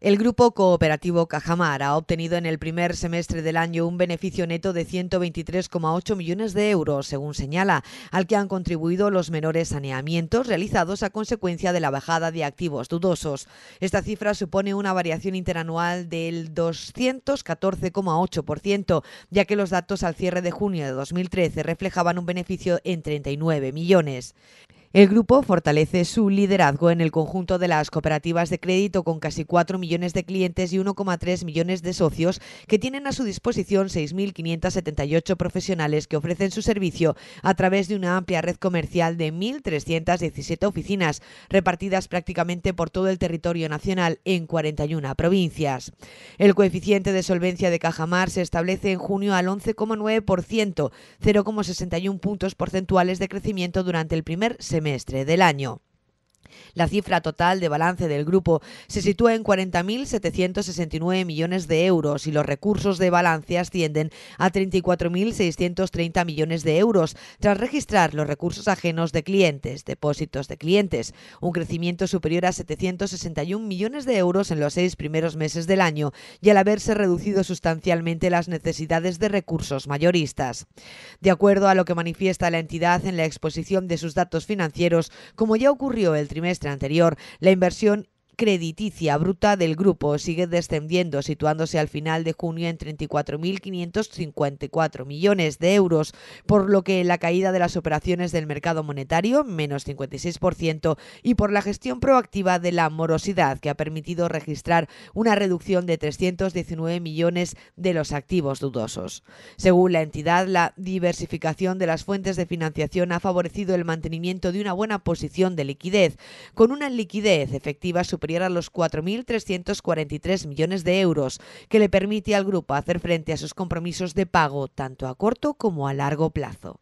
El grupo cooperativo Cajamar ha obtenido en el primer semestre del año un beneficio neto de 123,8 millones de euros, según señala, al que han contribuido los menores saneamientos realizados a consecuencia de la bajada de activos dudosos. Esta cifra supone una variación interanual del 214,8%, ya que los datos al cierre de junio de 2013 reflejaban un beneficio en 39 millones. El grupo fortalece su liderazgo en el conjunto de las cooperativas de crédito con casi 4 millones de clientes y 1,3 millones de socios que tienen a su disposición 6.578 profesionales que ofrecen su servicio a través de una amplia red comercial de 1.317 oficinas repartidas prácticamente por todo el territorio nacional en 41 provincias. El coeficiente de solvencia de Cajamar se establece en junio al 11,9%, 0,61 puntos porcentuales de crecimiento durante el primer semestre semestre del año. La cifra total de balance del grupo se sitúa en 40.769 millones de euros y los recursos de balance ascienden a 34.630 millones de euros, tras registrar los recursos ajenos de clientes, depósitos de clientes, un crecimiento superior a 761 millones de euros en los seis primeros meses del año y al haberse reducido sustancialmente las necesidades de recursos mayoristas. De acuerdo a lo que manifiesta la entidad en la exposición de sus datos financieros, como ya ocurrió el trimestre trimestre anterior. La inversión crediticia bruta del grupo sigue descendiendo, situándose al final de junio en 34.554 millones de euros, por lo que la caída de las operaciones del mercado monetario, menos 56%, y por la gestión proactiva de la morosidad, que ha permitido registrar una reducción de 319 millones de los activos dudosos. Según la entidad, la diversificación de las fuentes de financiación ha favorecido el mantenimiento de una buena posición de liquidez, con una liquidez efectiva superior superior a los 4.343 millones de euros, que le permite al grupo hacer frente a sus compromisos de pago tanto a corto como a largo plazo.